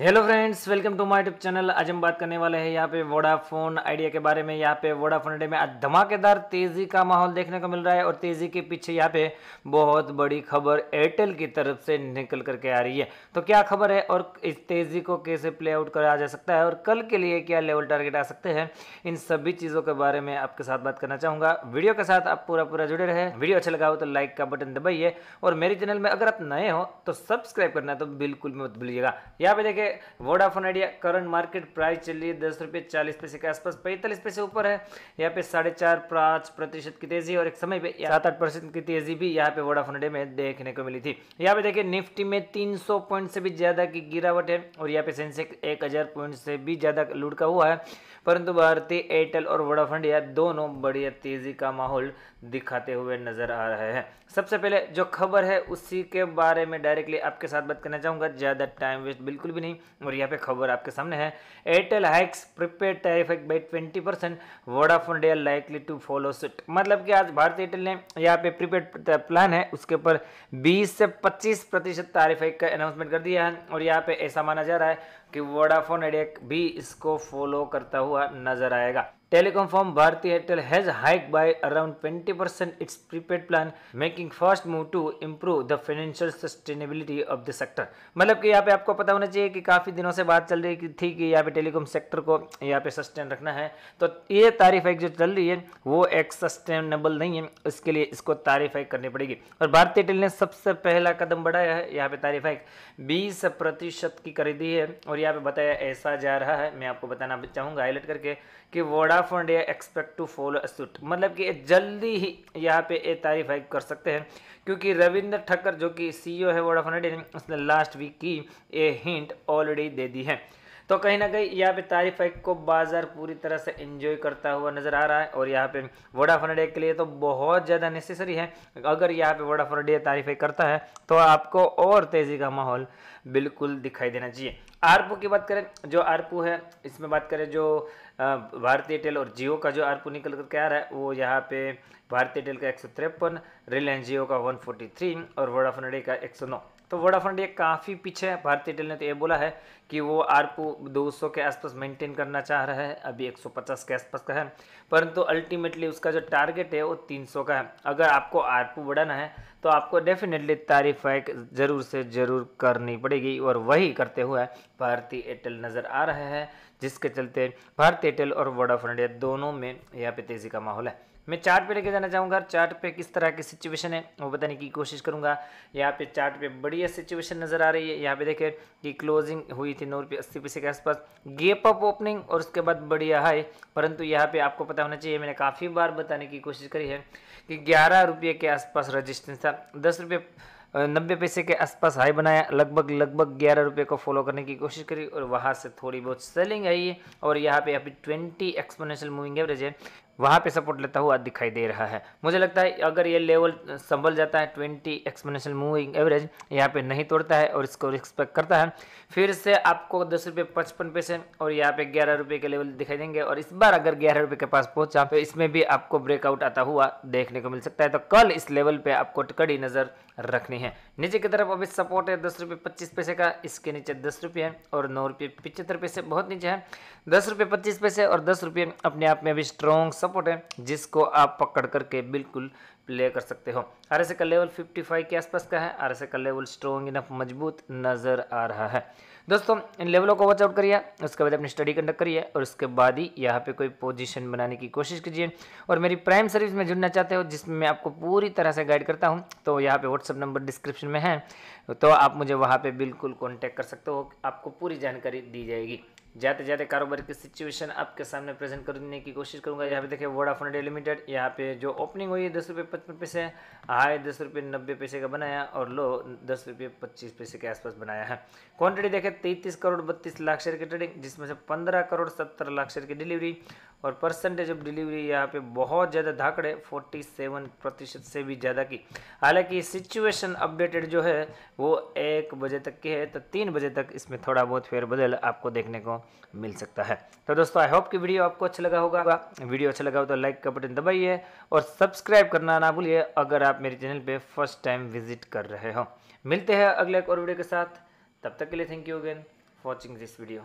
hello friends welcome to my tube channel आज हम बात करने वाले हैं यहाँ पे वोडाफोन आइडिया के बारे में यहाँ पे वोडाफोन आइडिया में आज धमाकेदार तेज़ी का माहौल देखने को मिल रहा है और तेज़ी के पीछे यहाँ पे बहुत बड़ी खबर एयरटेल की तरफ से निकल करके आ रही है तो क्या खबर है और इस तेज़ी को कैसे प्ले आउट करा जा सकता है और कल के लिए क्या लेवल टारगेट आ सकते हैं इन सभी चीज़ों के बारे में आपके साथ बात करना चाहूंगा वीडियो के साथ आप पूरा पूरा जुड़े रहे वीडियो अच्छा लगा हो तो लाइक का बटन दबाइए और मेरे चैनल में अगर आप नए हो तो सब्सक्राइब करना तो बिल्कुल मत भूलिएगा यहाँ पे देखे Vodafone Idea current market price चल रही है दस रुपये चालीस पैसे के आसपास पैंतालीस पैसे ऊपर है यहाँ पे साढ़े चार पाँच प्रतिशत की तेजी और एक समय पे सात आठ परसेंट की तेजी भी यहाँ पे वोडाफोन आइडिया में देखने को मिली थी यहाँ पे देखिए निफ्टी में तीन पॉइंट से भी ज़्यादा की गिरावट है और यहाँ पे सेंसेक्स एक पॉइंट से भी ज़्यादा लुटका हुआ है परंतु भारतीय एयरटेल और वोडाफोन इंडिया दोनों बढ़िया तेज़ी का माहौल दिखाते हुए नज़र आ रहे हैं सबसे पहले जो खबर है उसी के बारे में डायरेक्टली आपके साथ बात करना चाहूंगा ज़्यादा टाइम वेस्ट बिल्कुल भी नहीं और यहाँ पे खबर आपके सामने है Airtel hikes prepaid tariff act by twenty percent Vodafone day likely to follow sit मतलब कि आज भारतीय एयरटेल ने यहाँ पे प्रीपेड प्लान है उसके ऊपर बीस से पच्चीस प्रतिशत तारीफ एक का अनाउंसमेंट कर दिया है और यहाँ पे ऐसा माना जा रहा है कि वोडाफोन एडेक भी इसको फॉलो करता हुआ नजर आएगा telecom firm Bharti Airtel has hike by around 20% percent its prepaid plan making first move to improve the financial sustainability of the sector मतलब कि यहाँ पे आपको पता होना चाहिए कि काफ़ी दिनों से बात चल रही थी कि यहाँ पे टेलीकॉम सेक्टर को यहाँ पे सस्टेन रखना है तो ये तारीफ एक जो चल रही है वो एक सस्टेनेबल नहीं है इसके लिए इसको तारीफ एक करनी पड़ेगी और भारतीय एयरटेल ने सबसे पहला कदम बढ़ाया है यहाँ पे तारीफ एक बीस प्रतिशत की खरीदी है और यहाँ पे बताया ऐसा जा रहा है मैं आपको बताना चाहूंगा हाईलाइट करके कि वोडा स्टाफ एंड या एक्सपेक्ट टू फॉलो सूट मतलब कि जल्दी ही यहाँ पे ये तारीफ हाइक कर सकते हैं क्योंकि रविंद्र ठक्कर जो कि सीईओ e है वोडाफोन आइडिया उसने लास्ट वीक की ये हिंट ऑलरेडी दे दी है तो कहीं ना कहीं यहाँ पे तारीफ एक को बाजार पूरी तरह से एंजॉय करता हुआ नज़र आ रहा है और यहाँ पे वोडाफोन डे के लिए तो बहुत ज़्यादा नेसेसरी है अगर यहाँ पे वोडाफोन डे तारीफ करता है तो आपको और तेज़ी का माहौल बिल्कुल दिखाई देना चाहिए आरपू की बात करें जो आरपू है इसमें बात करें जो भारतीय एयरटेल और जियो का जो आरपू निकल कर क्या आ रहा है वो यहाँ पे भारतीय एयरटेल का एक सौ तिरपन रिलायंस जियो का 143 और वोडाफोन का 109 तो वोडाफोन ये काफ़ी पीछे है भारतीय एयरटेल ने तो ये बोला है कि वो आरपू 200 के आसपास मेंटेन करना चाह रहा है अभी 150 के आसपास का है परंतु अल्टीमेटली उसका जो टारगेट है वो 300 का है अगर आपको आरपू बढ़ाना है तो आपको डेफिनेटली तारीफ ज़रूर से ज़रूर करनी पड़ेगी और वही करते हुए भारतीय एयरटेल नज़र आ रहा है जिसके चलते भारतीय एयरटेल और वोडाफोन ये दोनों में यहाँ पे तेज़ी का माहौल है मैं चार्ट पे लेके जाना चाहूँगा चार्ट पे किस तरह की सिचुएशन है वो बताने की कोशिश करूँगा यहाँ पे चार्ट पे बढ़िया सिचुएशन नज़र आ रही है यहाँ पे देखिए कि क्लोजिंग हुई थी नौ रुपये अस्सी पैसे के आसपास गेप अप ओपनिंग और उसके बाद बढ़िया हाई परंतु यहाँ पे आपको पता होना चाहिए मैंने काफ़ी बार बताने की कोशिश करी है कि ग्यारह रुपये के आसपास रजिस्टेंस था दस रुपये नब्बे पैसे के आसपास हाई बनाया लगभग लगभग ग्यारह रुपये को फॉलो करने की कोशिश करी और वहाँ से थोड़ी बहुत सेलिंग आई है और यहाँ पे अभी ट्वेंटी एक्सपोनेंशियल मूविंग एवरेज है वहाँ पे सपोर्ट लेता हुआ दिखाई दे रहा है मुझे लगता है अगर ये लेवल संभल जाता है 20 एक्सपोनेंशियल मूविंग एवरेज यहाँ पे नहीं तोड़ता है और इसको एक्सपेक्ट करता है फिर से आपको दस रुपये पचपन पैसे और यहाँ पे ग्यारह रुपये के लेवल दिखाई देंगे और इस बार अगर ग्यारह रुपये के पास पहुँचा तो इसमें भी आपको ब्रेकआउट आता हुआ देखने को मिल सकता है तो कल इस लेवल पर आपको कड़ी नज़र रखनी है नीचे की तरफ अभी सपोर्ट है दस रुपये पच्चीस पैसे का इसके नीचे दस रुपये और नौ रुपये पिछहत्तर पैसे बहुत नीचे है दस रुपये पच्चीस पैसे और दस रुपये अपने आप में अभी स्ट्रॉन्ग सपोर्ट है जिसको आप पकड़ करके बिल्कुल प्ले कर सकते हो आर एस ए का लेवल 55 के आसपास का है आर एस का लेवल स्ट्रॉन्ग इनफ मजबूत नज़र आ रहा है दोस्तों इन लेवलों को वॉचआउट करिए उसके बाद अपनी स्टडी कंडक्ट करिए और उसके बाद ही यहाँ पे कोई पोजीशन बनाने की कोशिश कीजिए और मेरी प्राइम सर्विस में जुड़ना चाहते हो जिसमें मैं आपको पूरी तरह से गाइड करता हूँ तो यहाँ पे व्हाट्सअप नंबर डिस्क्रिप्शन में है तो आप मुझे वहाँ पर बिल्कुल कॉन्टैक्ट कर सकते हो आपको पूरी जानकारी दी जाएगी ज़्यादा ज़्यादा कारोबार की सिचुएशन आपके सामने प्रेजेंट करने की कोशिश करूँगा यहाँ पे देखिए वोडाफोन डे लिमिटेड यहाँ पे जो ओपनिंग हुई है दस रुपये पचपन पैसे हाई दस रुपये नब्बे पैसे का बनाया और लो दस रुपये पच्चीस पैसे के आसपास बनाया है क्वान्टिटी देखें तैंतीस करोड़ बत्तीस लाख शेयर की ट्रेडिंग जिसमें से पंद्रह करोड़ सत्तर लाख शेयर की डिलीवरी और परसेंटेज ऑफ डिलीवरी यहाँ पे बहुत ज़्यादा धाकड़े 47 प्रतिशत से भी ज़्यादा की हालांकि सिचुएशन अपडेटेड जो है वो एक बजे तक की है तो तीन बजे तक इसमें थोड़ा बहुत फेरबदल आपको देखने को मिल सकता है तो दोस्तों आई होप कि वीडियो आपको अच्छा लगा होगा वीडियो अच्छा लगा हो तो लाइक का बटन दबाइए और सब्सक्राइब करना ना भूलिए अगर आप मेरे चैनल पर फर्स्ट टाइम विजिट कर रहे हो मिलते हैं अगले एक और वीडियो के साथ तब तक के लिए thank you again watching this video